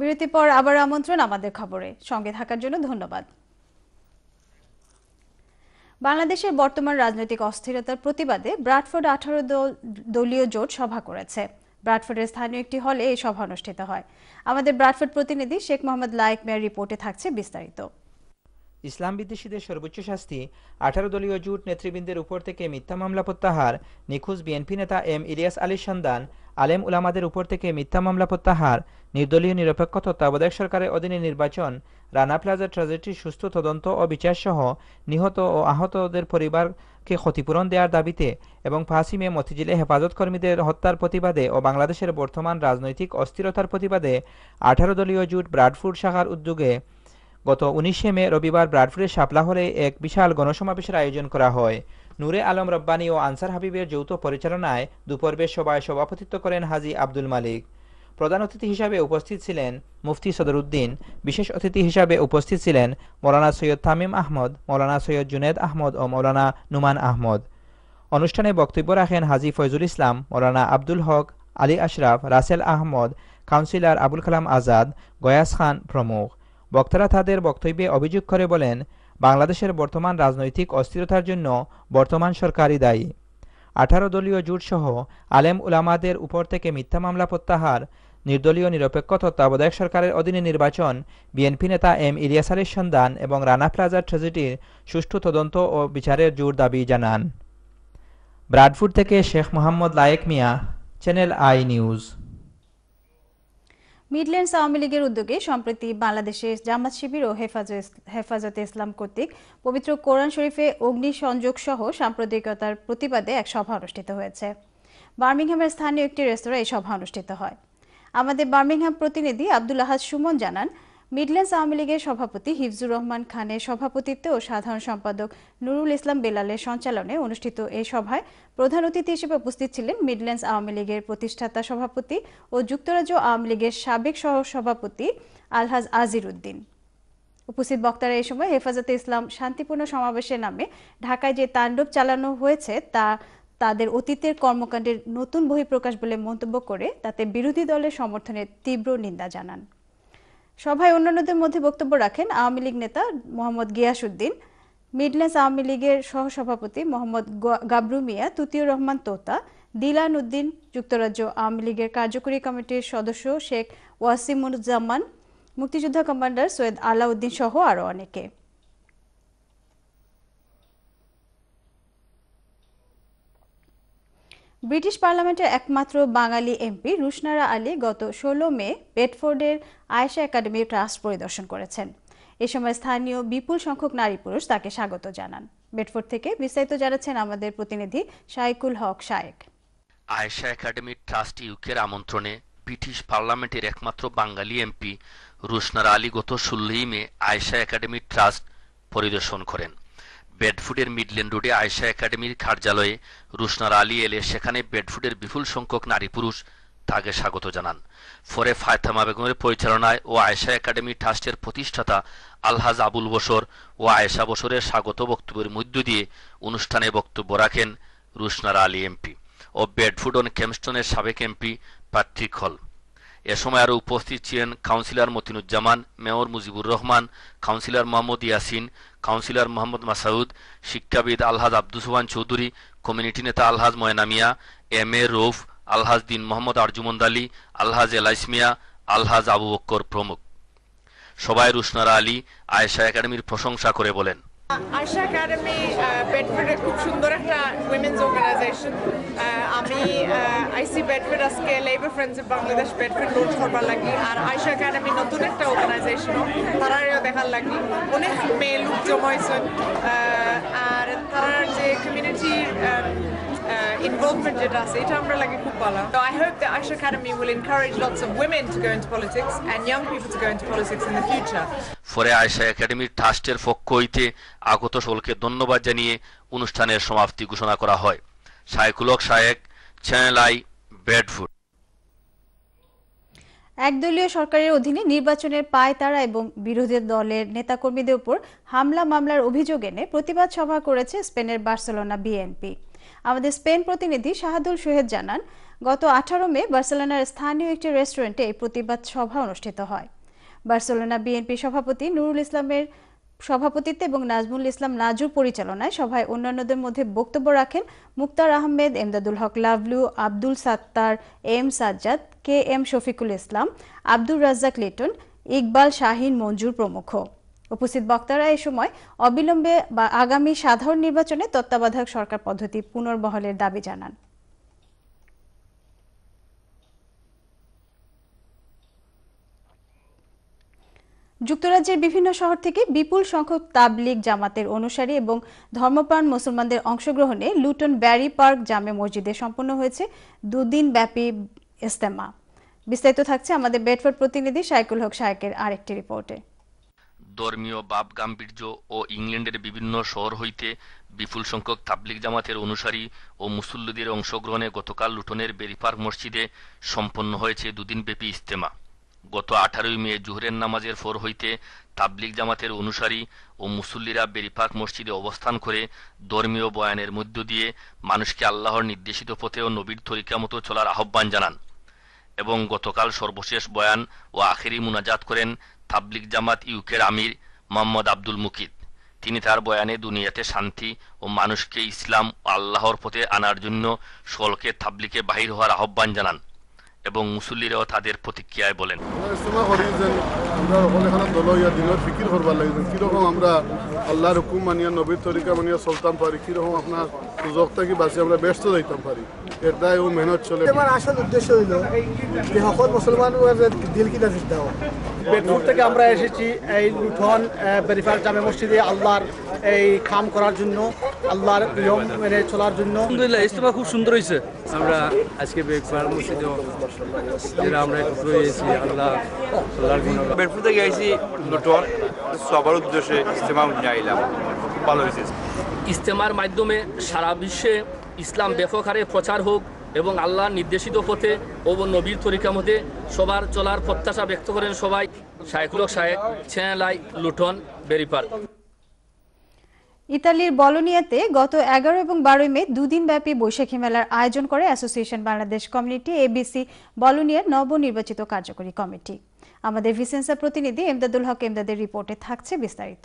বিরতির পর আবার আমন্ত্রণ আমাদের খবরে সঙ্গে থাকার জন্য ধন্যবাদ বাংলাদেশের বর্তমান রাজনৈতিক অস্থিরতার প্রতিবাদে ব্রাডফোর্ড আঠারো দলীয় জোট সভা করেছে ব্রাডফোর্ডের স্থানীয় একটি হলে এই সভা অনুষ্ঠিত হয় আমাদের ব্রাডফোর্ড প্রতিনিধি শেখ মোহাম্মদ লায়েক মেয়ের রিপোর্টে থাকছে বিস্তারিত ইসলাম বিদ্বেষীদের সর্বোচ্চ শাস্তি আঠারো দলীয় জোট নেতৃবৃন্দের উপর থেকে মিথ্যা মামলা প্রত্যাহার নিখোঁজ বিএনপি নেতা এম ইলিয়াস আলী সন্দান আলেম উলামাদের উপর থেকে মিথ্যা মামলা প্রত্যাহার নির্দলীয় নিরপেক্ষ তত্ত্বাবধায়ক সরকারের অধীনে নির্বাচন রানা প্লাজা ট্রাজেডির সুস্থ তদন্ত ও বিচার সহ নিহত ও আহতদের পরিবারকে ক্ষতিপূরণ দেওয়ার দাবিতে এবং ফাঁসি মে মতিঝিলে হেফাজত কর্মীদের হত্যার প্রতিবাদে ও বাংলাদেশের বর্তমান রাজনৈতিক অস্থিরতার প্রতিবাদে আঠারো দলীয় জোট ব্রাডফুড শাখার উদ্যোগে গত উনিশে মে রবিবার ব্রাডফুরের শাপলা হলে এক বিশাল গণসমাবেশের আয়োজন করা হয় নূরে আলম রব্বানি ও আনসার হাবিবের যৌথ পরিচালনায় দুপর্বে সভায় সভাপতিত্ব করেন হাজি আব্দুল মালিক প্রধান অতিথি হিসাবে উপস্থিত ছিলেন মুফতি সদরুদ্দিন বিশেষ অতিথি হিসাবে উপস্থিত ছিলেন মৌলানা সৈয়দ তামিম আহমদ মৌলানা সৈয়দ জুনেদ আহমদ ও মৌলানা নুমান আহমদ অনুষ্ঠানে বক্তব্য রাখেন হাজি ফয়জুল ইসলাম মৌলানা আব্দুল হক আলী আশরাফ রাসেল আহমদ কাউন্সিলর আবুল কালাম আজাদ গয়াস খান প্রমুখ বক্তারা তাদের বক্তব্যে অভিযোগ করে বলেন বাংলাদেশের বর্তমান রাজনৈতিক অস্থিরতার জন্য বর্তমান সরকারই দায়ী আঠারো দলীয় সহ আলেম উলামাদের উপর থেকে মিথ্যা মামলা প্রত্যাহার নির্দলীয় নিরপেক্ষ তত্ত্বাবধায়ক সরকারের অধীনে নির্বাচন বিএনপি নেতা এম ইলিয়াস আলীর সন্ধান এবং রানা প্লাজা ট্রেজিটির সুষ্ঠু তদন্ত ও বিচারের জোর দাবি জানান ব্রাডফুড থেকে Sheikh Mohammad Layek Mia channel I news Midlands Awami লীগের উদ্যোগে সম্প্রতি বাংলাদেশে জামাত শিবির ও হেফাজতে ইসলাম কর্তৃক পবিত্র কোরআন শরীফে সংযোগ সহ সাম্প্রদায়িকতার প্রতিবাদে এক সভা অনুষ্ঠিত হয়েছে বার্মিংহামের স্থানীয় একটি রেস্তোরাঁ এই সভা অনুষ্ঠিত হয় আমাদের বার্মিংহাম প্রতিনিধি আব্দুল আহাদ সুমন জানান মিডল্যান্ডস আওয়ামী লীগের সভাপতি হিফজুর রহমান খানের সভাপতিত্বে ও সাধারণ সম্পাদক নুরুল ইসলাম বেলালের সঞ্চালনে অনুষ্ঠিত এই সভায় প্রধান অতিথি হিসেবে উপস্থিত ছিলেন মিডল্যান্ডস আওয়ামী লীগের প্রতিষ্ঠাতা সভাপতি ও যুক্তরাজ্য আওয়ামী লীগের সাবেক সহ সভাপতি আলহাজ আজির উদ্দিন উপস্থিত বক্তারা এই সময় হেফাজতে ইসলাম শান্তিপূর্ণ সমাবেশের নামে ঢাকায় যে তাণ্ডব চালানো হয়েছে তা তাদের অতীতের কর্মকাণ্ডের নতুন বহিঃপ্রকাশ বলে মন্তব্য করে তাতে বিরোধী দলের সমর্থনের তীব্র নিন্দা জানান সভায় অন্যান্যদের মধ্যে বক্তব্য রাখেন আওয়ামী লীগ নেতা মোহাম্মদ গিয়াসুদ্দিন মিডল্যান্স আওয়ামী লীগের সহসভাপতি মোহাম্মদ গাবরু মিয়া তুতিউর রহমান তোতা দিলান উদ্দিন যুক্তরাজ্য আওয়ামী লীগের কার্যকরী কমিটির সদস্য শেখ ওয়াসিমুজ্জামান মুক্তিযোদ্ধা কমান্ডার সৈয়দ আলাউদ্দিন সহ আরও অনেকে ব্রিটিশ পার্লামেন্টের একমাত্র বাঙালি এমপি রুশনারা আলী গত ষোলো মে বেডফোর্ডের আয়েশা একাডেমি ট্রাস্ট পরিদর্শন করেছেন এ সময় স্থানীয় বিপুল সংখ্যক নারী পুরুষ তাকে স্বাগত জানান বেডফোর্ড থেকে বিস্তারিত জানাচ্ছেন আমাদের প্রতিনিধি শাইকুল হক শায়েক আয়েশা একাডেমি ট্রাস্ট ইউকের আমন্ত্রণে ব্রিটিশ পার্লামেন্টের একমাত্র বাঙালি এমপি রুশনারা আলী গত ষোলোই মে আয়েশা একাডেমি ট্রাস্ট পরিদর্শন করেন বেডফুডের মিডল্যান্ড রোডে আয়সা একাডেমির কার্যালয়ে রুশনার আলী এলে সেখানে বেডফুডের বিপুল সংখ্যক নারী পুরুষ তাকে স্বাগত জানান পরে ফায়থামা বেগমের পরিচালনায় ও আয়েশা একাডেমি ট্রাস্টের প্রতিষ্ঠাতা আলহাজ আবুল বসর ও আয়েশা বসরের স্বাগত বক্তব্যের মধ্য দিয়ে অনুষ্ঠানে বক্তব্য রাখেন রুশনার আলী এমপি ও বেডফুড অন ক্যামস্টনের সাবেক এমপি প্যাট্রিক হল এ সময় আরও উপস্থিত ছিলেন councillor Motinuzzaman mayor Mujibur Rahman councillor Mohammad Yasin councillor Mohammad Masaud শিক্ষাবিদ আলহাজ আব্দুসুবান চৌধুরী কমিউনিটি নেতা আলহাজ ময়নামিয়া এম এ রৌফ আলহাজ দিন মোহাম্মদ আরজুমন্দালী আলী আলহাজ এলাইসমিয়া আলহাজ আবু বক্কর প্রমুখ সবাই রুশনারা আলী আয়েশা একাডেমির প্রশংসা করে বলেন আশা একাডেমি বেডফেডে খুব সুন্দর একটা উইমেন্স অর্গানাইজেশন আমি আইসি বেডফেড আজকে লেবার অফ বাংলাদেশ বেডফেড লোড করবার লাগি আর আয়সা একাডেমি নতুন একটা অর্গানাইজেশনও তারাও দেখার লাগি অনেক মেয়ে লোক জমাইছেন আর তার যে কমিউনিটির involvement যেটা আছে এটা আমরা লাগে খুব ভালো তো I hope the Ayesha academy will encourage lots of women to go into politics and young people to go into politics in the Ayesha একাডেমির ট্রাস্টের পক্ষ হইতে আগত সকলকে ধন্যবাদ জানিয়ে অনুষ্ঠানের সমাপ্তি ঘোষণা করা হয় সাইকুলক শায়েক চ্যানেল আই ব্যাডফুড একদলীয় সরকারের অধীনে নির্বাচনের পায়তারা এবং বিরোধী দলের নেতাকর্মীদের উপর হামলা মামলার অভিযোগ এনে প্রতিবাদ সভা করেছে স্পেনের বার্সেলোনা বিএনপি আমাদের স্পেন প্রতিনিধি শাহাদুল সোহেদ জানান গত আঠারো মে বার্সেলোনার স্থানীয় একটি রেস্টুরেন্টে এই প্রতিবাদ সভা অনুষ্ঠিত হয় বার্সেলোনা বিএনপি সভাপতি নুরুল ইসলামের সভাপতিত্বে এবং নাজমুল ইসলাম নাজুর পরিচালনায় সভায় অন্যান্যদের মধ্যে বক্তব্য রাখেন Muktar Ahmed Emdadul Haque Lovelu Abdul Sattar M Sajjad K M Shafiqul Islam Abdur Razzaq Liton Iqbal Shahin Manzur প্রমুখ উপস্থিত বক্তারা এ সময় অবিলম্বে বা আগামী সাধারণ নির্বাচনে তত্ত্বাবধায়ক সরকার পদ্ধতি পুনর্বহলের দাবি জানান যুক্তরাজ্যের বিভিন্ন শহর থেকে বিপুল সংখ্যক তাবলিগ জামাতের অনুসারী এবং ধর্মপ্রাণ মুসলমানদের অংশগ্রহণে লুটন ব্যারি পার্ক জামে মসজিদে সম্পন্ন হয়েছে দুদিন ব্যাপী ইস্তেমা বিস্তারিত থাকছে আমাদের বেডফোর্ড প্রতিনিধি সাইকুল হক সাহেকের আরেকটি রিপোর্টে ধর্মীয় বাপ গাম্ভীর্য ও ইংল্যান্ডের বিভিন্ন শহর হইতে বিপুল সংখ্যক তাবলিক জামাতের অনুসারী ও মুসল্লিদের অংশগ্রহণে গতকাল লুটনের বেরিপার্ক মসজিদে সম্পন্ন হয়েছে দুদিনব্যাপী ইজতেমা গত আঠারোই মে জুহরের নামাজের ফোর হইতে তাবলিক জামাতের অনুসারী ও মুসল্লিরা বেরিপাক মসজিদে অবস্থান করে ধর্মীয় বয়ানের মধ্য দিয়ে মানুষকে আল্লাহর নির্দেশিত পথে ও নবীর তরিকা মতো চলার আহ্বান জানান এবং গতকাল সর্বশেষ বয়ান ও আখেরি মুনাজাত করেন তাবলিক জামাত ইউকের আমির মোহাম্মদ আব্দুল মুকিদ তিনি তার বয়ানে দুনিয়াতে শান্তি ও মানুষকে ইসলাম ও আল্লাহর পথে আনার জন্য সকলকে তাবলিকে বাহির হওয়ার আহ্বান জানান এবং মুসল্লিরাও তাদের প্রতিক্রিয়ায় বলেন আমরা হুকুম মানিয়া মানিয়া চলতাম আপনার ব্যস্ত মেহনত চলে উদ্দেশ্য মুসলমান বেটপুর থেকে আমরা এসেছি এই লুঠন বেরিফার জামে মসজিদে আল্লাহর এই খাম করার জন্য আল্লাহর নিয়ম মেনে চলার জন্য আলহামদুলিল্লাহ ইস্তফা খুব সুন্দর হয়েছে আমরা আজকে বেরিফার মসজিদে যেটা আমরা একটু আল্লাহ বেটপুর থেকে এসেছি লুঠন সবার উদ্দেশ্যে ইস্তেমা আইলাম ভালো হয়েছে ইস্তেমার মাধ্যমে সারা বিশ্বে ইসলাম ব্যাপক হারে প্রচার হোক এবং আল্লাহ নির্দেশিত পথে ও নবীর তরিকা মতে সবার চলার প্রত্যাশা ব্যক্ত করেন সবাই শায়কুলক শায়েক ছেঁলাই লুটন বেরিপার ইতালির বলোনিয়াতে গত এগারো এবং বারোই মে দুদিন ব্যাপী বৈশাখী মেলার আয়োজন করে অ্যাসোসিয়েশন বাংলাদেশ কমিউনিটি এবিসি বলোনিয়ার নবনির্বাচিত কার্যকরী কমিটি আমাদের ভিসেন্সা প্রতিনিধি এমদাদুল হক এমদাদের রিপোর্টে থাকছে বিস্তারিত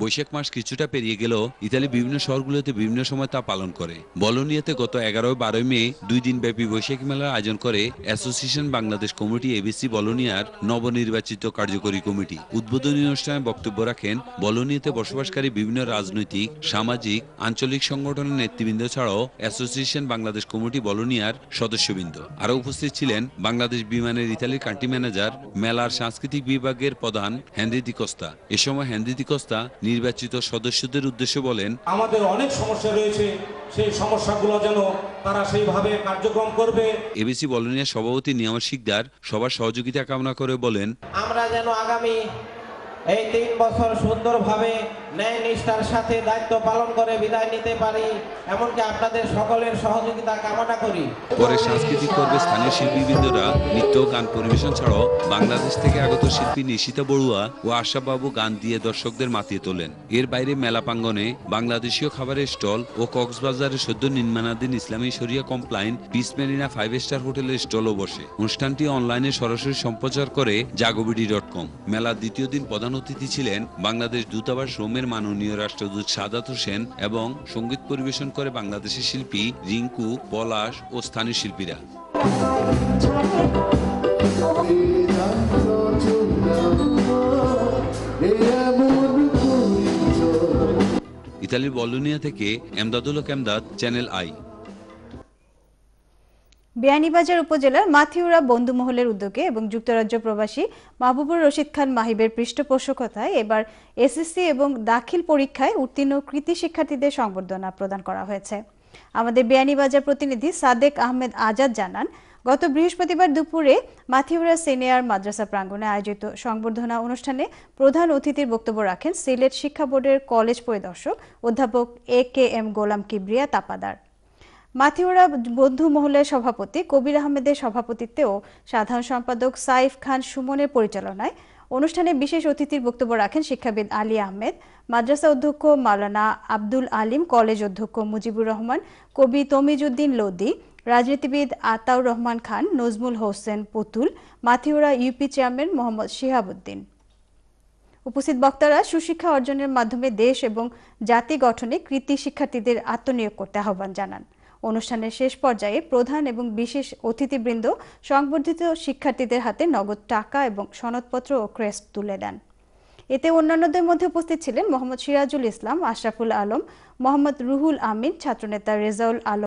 বৈশাখ মাস কিছুটা পেরিয়ে গেলেও ইতালি বিভিন্ন শহরগুলোতে বিভিন্ন সময় তা পালন করে বলোনিয়াতে গত এগারো বারোই মে দুই দিন ব্যাপী বৈশাখী মেলার আয়োজন করে অ্যাসোসিয়েশন বাংলাদেশ কমিটি এবিসি বলোনিয়ার নবনির্বাচিত কার্যকরী কমিটি উদ্বোধনী অনুষ্ঠানে বক্তব্য রাখেন বলোনিয়াতে বসবাসকারী বিভিন্ন রাজনৈতিক সামাজিক আঞ্চলিক সংগঠনের নেতৃবৃন্দ ছাড়াও অ্যাসোসিয়েশন বাংলাদেশ কমিটি বলোনিয়ার সদস্যবৃন্দ আরও উপস্থিত ছিলেন বাংলাদেশ বিমানের ইতালির কান্ট্রি ম্যানেজার মেলার সাংস্কৃতিক বিভাগের প্রধান হেনরি দিকস্তা এ সময় হেন্দ্রি দিকস্তা নির্বাচিত সদস্যদের উদ্দেশ্যে বলেন আমাদের অনেক সমস্যা রয়েছে সেই সমস্যাগুলো যেন তারা সেইভাবে কার্যক্রম করবে এবিসি বলনিয়া সভাপতি নিয়ামত শিকদার সবার সহযোগিতা কামনা করে বলেন আমরা যেন আগামী এই তিন বছর সুন্দরভাবে ন্যায় নিষ্ঠার সাথে দায়িত্ব পালন করে বিদায় নিতে পারি এমনকি আপনাদের সকলের সহযোগিতা কামনা করি পরে সাংস্কৃতিক পর্বে স্থানীয় শিল্পীবৃন্দরা নৃত্য গান পরিবেশন ছাড়াও বাংলাদেশ থেকে আগত শিল্পী নিশিতা বড়ুয়া ও আশাবাবু গান দিয়ে দর্শকদের মাতিয়ে তোলেন এর বাইরে মেলা প্রাঙ্গনে বাংলাদেশীয় খাবারের স্টল ও কক্সবাজারের সদ্য নির্মাণাধীন ইসলামী শরিয়া compliant Peace Marina five star হোটেলের স্টলও বসে অনুষ্ঠানটি অনলাইনে সরাসরি সম্প্রচার করে জাগোবিডি ডট কম মেলার দ্বিতীয় দিন প্রধান অতিথি ছিলেন বাংলাদেশ দূতাবাস রোমে রোমের মাননীয় রাষ্ট্রদূত সাদাত হোসেন এবং সঙ্গীত পরিবেশন করে বাংলাদেশের শিল্পী রিঙ্কু পলাশ ও স্থানীয় শিল্পীরা ইতালির বলোনিয়া থেকে এমদাদুল কেমদাদ চ্যানেল আই বিয়ানীবাজার উপজেলার মাথিউরা বন্ধুমহলের উদ্যোগে এবং যুক্তরাজ্য প্রবাসী মাহবুবুর রশিদ খান মাহিবের পৃষ্ঠপোষকতায় এবার এসএসসি এবং দাখিল পরীক্ষায় উত্তীর্ণ কৃতি শিক্ষার্থীদের সংবর্ধনা প্রদান করা হয়েছে আমাদের বিয়ানীবাজার প্রতিনিধি সাদেক আহমেদ আজাদ জানান গত বৃহস্পতিবার দুপুরে মাথিউরা সিনিয়র মাদ্রাসা প্রাঙ্গণে আয়োজিত সংবর্ধনা অনুষ্ঠানে প্রধান অতিথির বক্তব্য রাখেন সিলেট শিক্ষা বোর্ডের কলেজ পরিদর্শক অধ্যাপক A K M Golam Kibria Tapadar Mathiura বন্ধু মহলের সভাপতি কবির আহমেদের সভাপতিত্বেও সাধারণ সম্পাদক সাইফ খান সুমনের পরিচালনায় অনুষ্ঠানে বিশেষ অতিথির বক্তব্য রাখেন শিক্ষাবিদ আলী আহমেদ মাদ্রাসা অধ্যক্ষ মালানা আব্দুল আলিম কলেজ অধ্যক্ষ মুজিবুর রহমান কবি তমিজুদ্দিন লোদি রাজনীতিবিদ আতাউর রহমান খান নজমুল হোসেন পুতুল মাথিউরা ইউপি চেয়ারম্যান মোহাম্মদ শিহাবুদ্দিন উপস্থিত বক্তারা সুশিক্ষা অর্জনের মাধ্যমে দেশ এবং জাতি গঠনে কৃতি শিক্ষার্থীদের আত্মনিয়োগ করতে আহ্বান জানান অনুষ্ঠানের শেষ পর্যায়ে প্রধান এবং বিশেষ অতিথিবৃন্দ সংবর্ধিত শিক্ষার্থীদের হাতে নগদ টাকা এবং সনদপত্র ও ক্রেস্ট তুলে দেন এতে অন্যান্যদের মধ্যে উপস্থিত ছিলেন মোহাম্মদ সিরাজুল ইসলাম আশরাফুল আলম মোহাম্মদ রুহুল আমিন ছাত্রনেতা রেজাউল আলম